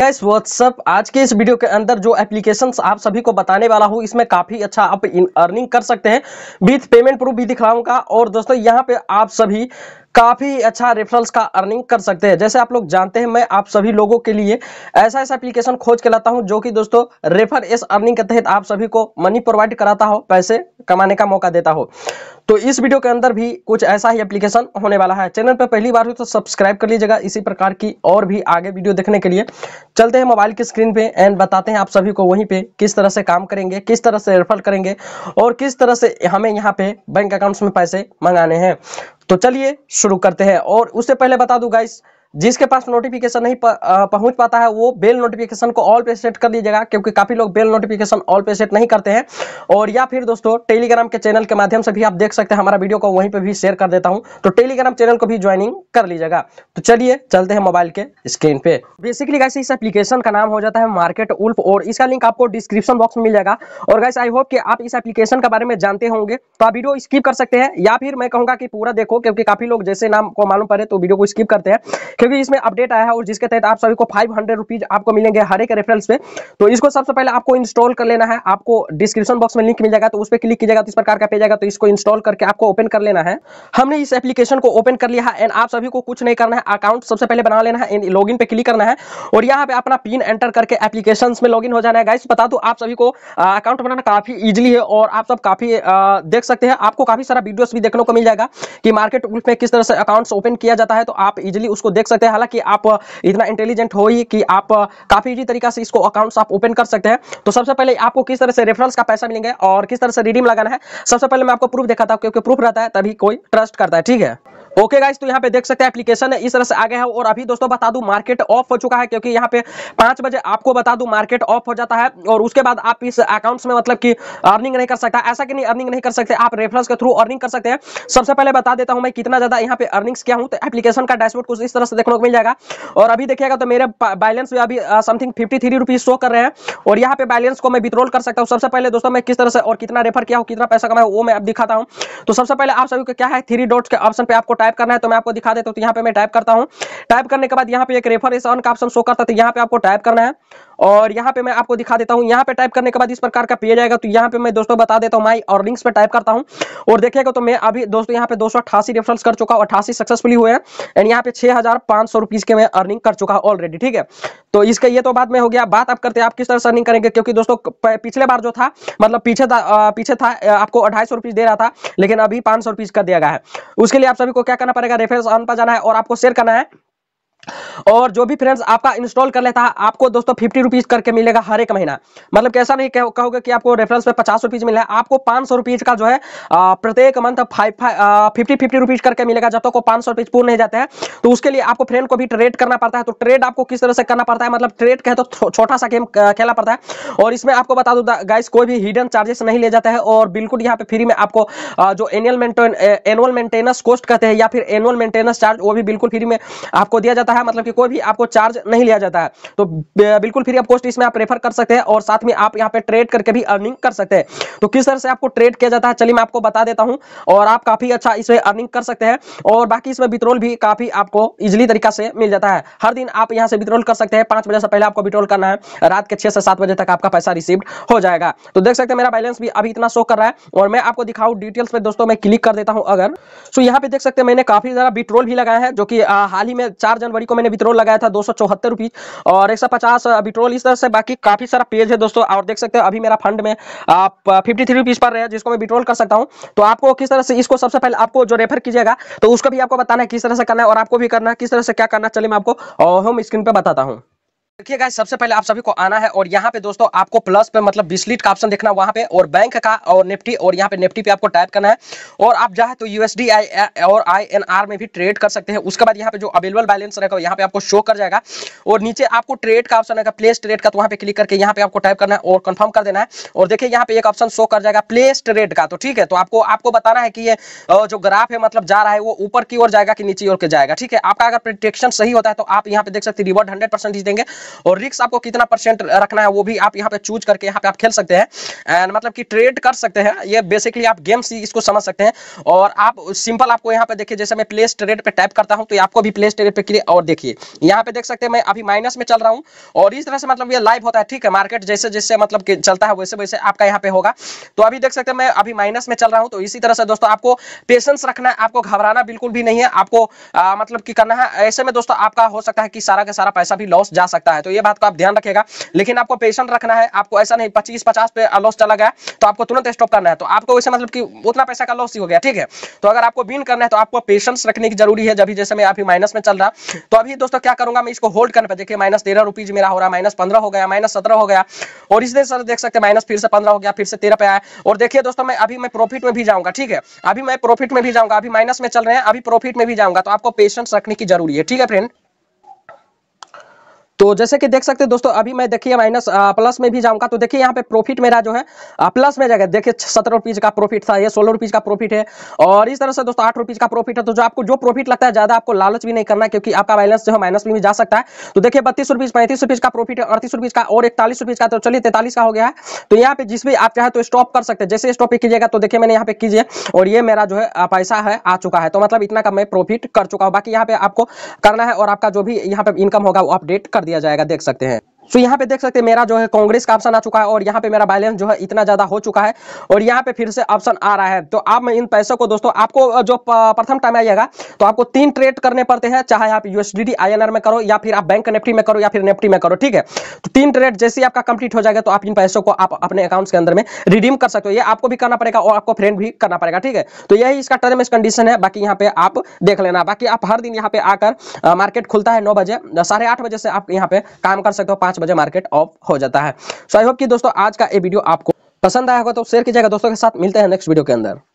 gas WhatsApp आज के इस वीडियो के अंदर जो एप्लीकेशन आप सभी को बताने वाला हूँ इसमें काफ़ी अच्छा आप अर्निंग कर सकते हैं विथ पेमेंट प्रूफ भी दिखाऊंगा और दोस्तों यहाँ पे आप सभी काफ़ी अच्छा रेफरल्स का अर्निंग कर सकते हैं जैसे आप लोग जानते हैं मैं आप सभी लोगों के लिए ऐसा ऐसा एप्लीकेशन खोज के लाता हूं जो कि दोस्तों रेफर एस अर्निंग के तहत आप सभी को मनी प्रोवाइड कराता हो पैसे कमाने का मौका देता हो तो इस वीडियो के अंदर भी कुछ ऐसा ही एप्लीकेशन होने वाला है चैनल पर पहली बार हो तो सब्सक्राइब कर लीजिएगा इसी प्रकार की और भी आगे वीडियो देखने के लिए चलते हैं मोबाइल की स्क्रीन पे एंड बताते हैं आप सभी को वहीं पे किस तरह से काम करेंगे किस तरह से रेफर करेंगे और किस तरह से हमें यहाँ पे बैंक अकाउंट्स में पैसे मंगाने हैं तो चलिए शुरू करते हैं और उससे पहले बता दू गाइस जिसके पास नोटिफिकेशन नहीं पहुंच पाता है वो बेल नोटिफिकेशन को ऑल पे सेट कर लीजिएगा क्योंकि काफी लोग बेल नोटिफिकेशन ऑल पे सेट नहीं करते हैं और या फिर दोस्तों टेलीग्राम के चैनल के माध्यम से भी आप देख सकते हैं हमारा वीडियो को वहीं पर भी शेयर कर देता हूँ तो टेलीग्राम चैनल को भी ज्वाइनिंग कर लीजिएगा तो चलिए चलते हैं मोबाइल के स्क्रीन पे बेसिकली गाइस इस एप्लीकेशन का नाम हो जाता है मार्केट उल्फ और इसका लिंक आपको डिस्क्रिप्शन बॉक्स में मिल जाएगा और गाइस आई होप कि आप इस एप्लीकेशन के बारे में जानते होंगे तो आप वीडियो स्किप कर सकते हैं या फिर मैं कहूंगा कि पूरा देखो क्योंकि काफी लोग जैसे नाम को मालूम पड़े तो वीडियो को स्किप करते हैं क्योंकि इसमें अपडेट आया है और जिसके तहत आप सभी को फाइव हंड्रेड रुपीज आपको मिलेंगे हर एक रेफरेंस पे तो इसको सबसे पहले आपको इंस्टॉल कर लेना है आपको डिस्क्रिप्शन बॉक्स में लिंक मिल जाएगा तो उस पर क्लिक कीजिएगा तो इस प्रकार का पे जाएगा तो इसको इंस्टॉल करके आपको ओपन कर लेना है हमने इस एप्लीकेशन को ओपन कर लिया है एंड आप सभी को कुछ नहीं करना है अकाउंट सबसे पहले बना लेना है एंड लॉग पे क्लिक करना है और यहाँ पे अपना पिन एंटर करके एप्लीकेशन में लॉग हो जाना है गाइस बता दू आप सभी को अकाउंट बनाना काफी इजिली है और आप सब काफी देख सकते हैं आपको काफी सारा वीडियोस भी देखने को मिल जाएगा कि मार्केट में किस तरह से अकाउंट्स ओपन किया जाता है तो आप इजिली उसको देख सकते सकते हैं हालांकि आप इतना इंटेलिजेंट हो ही कि आप काफी इजी तरीका से इसको अकाउंट्स आप ओपन कर सकते हैं तो सबसे पहले आपको किस तरह से रेफरेंस का पैसा मिलेंगे और किस तरह से रिडीम लगाना है सबसे पहले मैं आपको प्रूफ दिखाता हूँ क्योंकि प्रूफ रहता है तभी कोई ट्रस्ट करता है ठीक है ओके गाइस तो यहाँ पे देख सकते हैं एप्लीकेशन इस तरह से आ गया है और अभी दोस्तों बता दू मार्केट ऑफ हो चुका है क्योंकि यहाँ पे पांच बजे आपको बता दू मार्केट ऑफ हो जाता है और उसके बाद आप इस अकाउंट में मतलब की अर्निंग नहीं कर सकता ऐसा कि नहीं अर्निंग नहीं कर सकते आप रेफरेंस के थ्रू अर्निंग कर सकते हैं सबसे पहले बता देता हूँ मैं कितना ज्यादा यहाँ पे अर्निंग्स किया हूँ तो एप्लीकेशन का डैशबोर्ड कुछ इस तरह से देखने को मिल जाएगा और अभी देखिएगा तो मेरे बैलेंस में अभी something fifty three rupees show कर रहे हैं और यहाँ पे बैलेंस को मैं विद्रोल कर सकता हूँ सबसे पहले दोस्तों मैं किस तरह से और कितना रेफर किया हूँ कितना पैसा कमाया वो मैं अब दिखाता हूँ तो सबसे पहले आप सभी को क्या है थ्री डॉट्स के ऑप्शन पे आपको टाइप करना है तो मैं आपको दिखा देता हूँ तो यहाँ पे मैं टाइप करता हूँ टाइप करने के बाद यहाँ पे एक रेफर ऑन का ऑप्शन शो करता है तो यहाँ पे आपको टाइप करना है और यहाँ पे मैं आपको दिखा देता हूँ यहाँ पे टाइप करने के बाद इस प्रकार का पेज आएगा तो यहाँ पे मैं दोस्तों बता देता हूँ माई अर्निंग्स पे टाइप करता हूँ और देखिएगा तो मैं अभी दोस्तों यहाँ पे दो सौ रेफरल्स कर चुका अट्ठासी सक्सेसफुली हुए हैं एंड यहाँ पे छह हजार पांच सौ रुपीज के मैं अर्निंग कर चुका ऑलरेडी ठीक है तो इसका ये तो बात में हो गया बात आप करते हैं आप किस तरह से अर्निंग करेंगे क्योंकि दोस्तों पिछले बार जो था मतलब पीछे था, पीछे था आपको अढ़ाई सौ दे रहा था लेकिन अभी पांच सौ कर दिया गया है उसके लिए आप सभी को क्या करना पड़ेगा रेफरेंस अर्न पर जाना है और आपको शेयर करना है और जो भी फ्रेंड्स आपका इंस्टॉल कर लेता है आपको दोस्तों फिफ्टी रुपीज करके मिलेगा हर एक महीना मतलब कैसा नहीं कहोगे कि आपको रेफरेंस पे पचास रुपीज मिला है आपको पांच सौ रुपीज का जो है प्रत्येक month five fifty fifty rupees करके मिलेगा जब तक तो पांच सौ रुपीज पूर्ण नहीं जाते हैं तो उसके लिए आपको फ्रेंड को भी ट्रेड करना पड़ता है तो ट्रेड आपको किस तरह से करना पड़ता है मतलब ट्रेड कहे तो छोटा सा गेम खेला पड़ता है और इसमें आपको बता दू गाइस कोई भी हिडन चार्जेस नहीं ले जाता है और बिल्कुल यहाँ पे फ्री में आपको जो एनुअल एनुअल मेंटेनेंस कॉस्ट कहते हैं या फिर एनुअल मेंटेनेंस चार्ज वो भी बिल्कुल फ्री में आपको दिया जाता है है मतलब कि कोई भी आपको चार्ज नहीं लिया जाता है तो बिल्कुल फ्री ऑफ कॉस्ट इसमें आप रेफर कर सकते हैं और साथ में आप यहाँ पे ट्रेड करके भी अर्निंग कर सकते हैं तो किस तरह से आपको ट्रेड किया जाता है चलिए मैं आपको बता देता हूँ और आप काफी अच्छा इसमें अर्निंग कर सकते हैं और बाकी इसमें वित्रोल भी काफी आपको इजिली तरीका से मिल जाता है हर दिन आप यहाँ से वित्रोल कर सकते हैं पांच बजे से पहले आपको वित्रोल करना है रात के छह से सात बजे तक आपका पैसा रिसीव हो जाएगा तो देख सकते हैं मेरा बैलेंस भी अभी इतना शो कर रहा है और मैं आपको दिखाऊँ डिटेल्स में दोस्तों में क्लिक कर देता हूँ अगर तो यहाँ पे देख सकते हैं मैंने काफी ज्यादा विट्रोल भी लगाया है जो कि हाल ही में चार जनवरी को मैंने विट्रोल लगाया था दो सौ और एक विट्रोल इस तरह से बाकी काफी सारा पेज है दोस्तों और देख सकते हो अभी मेरा फंड में आप फिफ्टी थ्री रुपीज पर रहे जिसको मैं विट्रोल कर सकता हूँ तो आपको किस तरह से इसको सबसे पहले आपको जो रेफर कीजिएगा तो उसको भी आपको बताना है किस तरह से करना है और आपको भी करना है किस तरह से क्या करना चलिए मैं आपको होम स्क्रीन पर बताता हूँ देखिए गाइस सबसे पहले आप सभी को आना है और यहाँ पे दोस्तों आपको प्लस पे मतलब बिस्लिट का ऑप्शन देखना वहाँ पे और बैंक का और निफ्टी और यहाँ पे निफ्टी पे आपको टाइप करना है और आप जाए तो यूएसडी और आईएनआर में भी ट्रेड कर सकते हैं उसके बाद यहाँ पे जो अवेलेबल बैलेंस रहेगा यहाँ पे आपको शो कर जाएगा और नीचे आपको ट्रेड का ऑप्शन रहेगा प्लेस ट्रेड का तो वहाँ पे क्लिक करके यहाँ पे आपको टाइप करना है और कन्फर्म कर देना है और देखिए यहाँ पे एक ऑप्शन शो कर जाएगा प्लेस ट्रेड का तो ठीक है तो आपको आपको बताना है कि ये जो ग्राफ है मतलब जा रहा है वो ऊपर की ओर जाएगा कि नीचे ओर के जाएगा ठीक है आपका अगर प्रोटेक्शन सही होता है तो आप यहाँ पे देख सकते रिवॉर्ड हंड्रेड परसेंट देंगे और रिक्स आपको कितना परसेंट रखना है वो भी आप यहाँ पे चूज करके यहाँ पे आप खेल सकते हैं एंड मतलब कि ट्रेड कर सकते हैं ये बेसिकली आप गेम्स इसको समझ सकते हैं और आप सिंपल आपको यहाँ पे देखिए जैसे मैं प्लेस ट्रेड पे टाइप करता हूँ तो आपको भी प्लेस ट्रेड पे क्लिक और देखिए यहाँ पे देख सकते हैं मैं अभी माइनस में चल रहा हूँ और इस तरह से मतलब ये लाइव होता है ठीक है मार्केट जैसे जैसे मतलब चलता है वैसे वैसे आपका यहाँ पे होगा तो अभी देख सकते हैं मैं अभी माइनस में चल रहा हूँ तो इसी तरह से दोस्तों आपको पेशेंस रखना है आपको घबराना बिल्कुल भी नहीं है आपको मतलब कि करना है ऐसे में दोस्तों आपका हो सकता है कि सारा का सारा पैसा भी लॉस जा सकता है है तो ये बात को आप ध्यान रखेगा लेकिन आपको पेशेंट रखना है आपको ऐसा नहीं पच्चीस पचास पे लॉस चला गया तो आपको तुरंत स्टॉप करना है तो आपको वैसे मतलब कि उतना पैसा का लॉस ही हो गया ठीक है तो अगर आपको विन करना है तो आपको पेशेंस रखने की जरूरी है जब जैसे मैं अभी माइनस में चल रहा तो अभी दोस्तों क्या करूंगा मैं इसको होल्ड करने पर देखिए माइनस तेरह रुपीज मेरा हो रहा है माइनस पंद्रह हो गया माइनस सत्रह हो गया और इस दिन सर देख सकते माइनस फिर से पंद्रह हो गया फिर से तेरह पे आया और देखिए दोस्तों मैं अभी मैं प्रॉफिट में भी जाऊंगा ठीक है अभी मैं प्रॉफिट में भी जाऊंगा अभी माइनस में चल रहे हैं अभी प्रॉफिट में भी जाऊंगा तो आपको पेशेंस रखने की जरूरी है ठीक है फ्रेंड तो जैसे कि देख सकते हैं दोस्तों अभी मैं देखिए माइनस प्लस में भी जाऊंगा तो देखिए यहाँ पे प्रॉफिट मेरा जो है प्लस में जाएगा देखिए सत्रह रुपीज का प्रॉफिट था ये सोलह रुपीज का प्रॉफिट है और इस तरह से दोस्तों आठ रुपीज का प्रॉफिट है तो जो आपको जो प्रॉफिट लगता है ज्यादा आपको लालच भी नहीं करना क्योंकि आपका बैलेंस जो है माइनस में भी जा सकता है तो देखिए बत्तीस रुपीज पैंतीस रुपीज का प्रॉफिट है अड़तीस रुपीज का और इकतालीस रुपीज का तो चलिए तैतालीस का हो गया है तो यहाँ पे जिस भी आप चाहे तो स्टॉप कर सकते हैं जैसे स्टॉप कीजिएगा तो देखिए मैंने यहाँ पे कीजिए और ये मेरा जो है पैसा है आ चुका है तो मतलब इतना का मैं प्रॉफिट कर चुका हूँ बाकी यहाँ पे आपको करना है और आपका जो भी यहाँ पे इनकम होगा वो अपडेट कर दिया जाएगा देख सकते हैं तो यहाँ पे देख सकते हैं मेरा जो है कांग्रेस का ऑप्शन आ चुका है और यहाँ पे मेरा बैलेंस जो है इतना ज्यादा हो चुका है और यहाँ पे फिर से ऑप्शन आ रहा है तो आप इन पैसों को दोस्तों आपको जो प्रथम टाइम आइएगा तो आपको तीन ट्रेड करने पड़ते हैं चाहे आप यूएसडी आई में करो या फिर आप बैंक निफ्टी में करो या फिर निफ्टी में करो ठीक है तो तीन ट्रेड जैसे आपका कंप्लीट हो जाएगा तो आप इन पैसों को आप अपने अकाउंट के अंदर में रिडीम कर सकते हो ये आपको भी करना पड़ेगा और आपको फ्रेंड भी करना पड़ेगा ठीक है तो यही इसका टर्म इस कंडीशन है बाकी यहाँ पे आप देख लेना बाकी आप हर दिन यहाँ पे आकर मार्केट खुलता है नौ बजे साढ़े बजे से आप यहाँ पे काम कर सकते हो पांच पांच बजे मार्केट ऑफ हो जाता है सो आई होप कि दोस्तों आज का ये वीडियो आपको पसंद आया होगा तो शेयर कीजिएगा दोस्तों के साथ मिलते हैं नेक्स्ट वीडियो के अंदर